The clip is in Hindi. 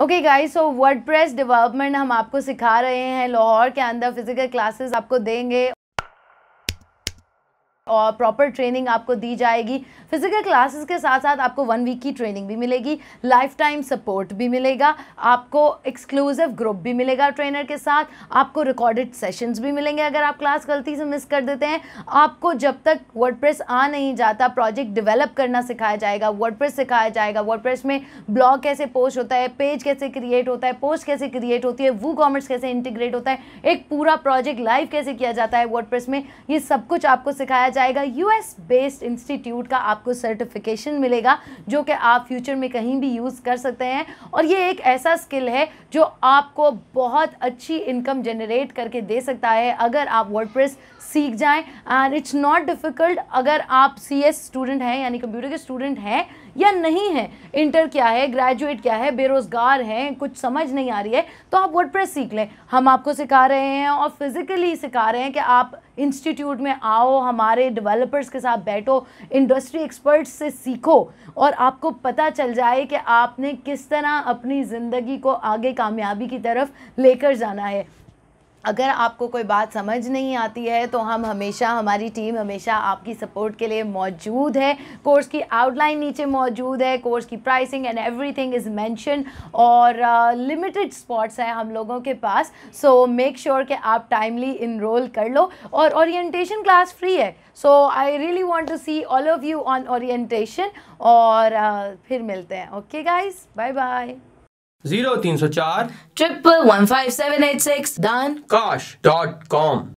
okay guys so WordPress development हम आपको सिखा रहे हैं लाहौर के अंदर फिजिकल क्लासेस आपको देंगे और प्रॉपर ट्रेनिंग आपको दी जाएगी फिजिकल क्लासेस के साथ साथ आपको वन वीक की ट्रेनिंग भी मिलेगी लाइफ टाइम सपोर्ट भी मिलेगा आपको एक्सक्लूसिव ग्रुप भी मिलेगा ट्रेनर के साथ आपको रिकॉर्डेड सेशंस भी मिलेंगे अगर आप क्लास गलती से मिस कर देते हैं आपको जब तक वर्ड आ नहीं जाता प्रोजेक्ट डिवेलप करना सिखाया जाएगा वर्ड सिखाया जाएगा वर्ड में ब्लॉग कैसे पोस्ट होता है पेज कैसे क्रिएट होता है पोस्ट कैसे क्रिएट होती है वो कॉमर्स कैसे इंटीग्रेट होता है एक पूरा प्रोजेक्ट लाइव कैसे किया जाता है वर्ड में ये सब कुछ आपको सिखाया जाएगा यूएस बेस्ड इंस्टीट्यूट का आपको सर्टिफिकेशन मिलेगा जो कि आप फ्यूचर में कहीं भी यूज़ कर सकते हैं और ये एक ऐसा स्किल है जो आपको बहुत अच्छी इनकम जनरेट करके दे सकता है अगर आप वर्ड सीख जाएं एंड इट्स नॉट डिफ़िकल्ट अगर आप सी स्टूडेंट हैं यानी कंप्यूटर के स्टूडेंट हैं या नहीं है इंटर क्या है ग्रेजुएट क्या है बेरोज़गार हैं कुछ समझ नहीं आ रही है तो आप वर्ड सीख लें हम आपको सिखा रहे हैं और फिज़िकली सिखा रहे हैं कि आप इंस्टीट्यूट में आओ हमारे बड़े डेवलपर्स के साथ बैठो इंडस्ट्री एक्सपर्ट्स से सीखो और आपको पता चल जाए कि आपने किस तरह अपनी ज़िंदगी को आगे कामयाबी की तरफ लेकर जाना है अगर आपको कोई बात समझ नहीं आती है तो हम हमेशा हमारी टीम हमेशा आपकी सपोर्ट के लिए मौजूद है कोर्स की आउटलाइन नीचे मौजूद है कोर्स की pricing and everything is mention और लिमिटेड uh, स्पॉट्स हैं हम लोगों के पास सो मेक श्योर कि आप टाइमली इनरोल कर लो और ओरिएंटेशन क्लास फ्री है so I really want to see all of you on orientation और uh, फिर मिलते हैं okay guys bye bye zero तीन सौ चार triple one five seven eight six दान काश डॉट कॉम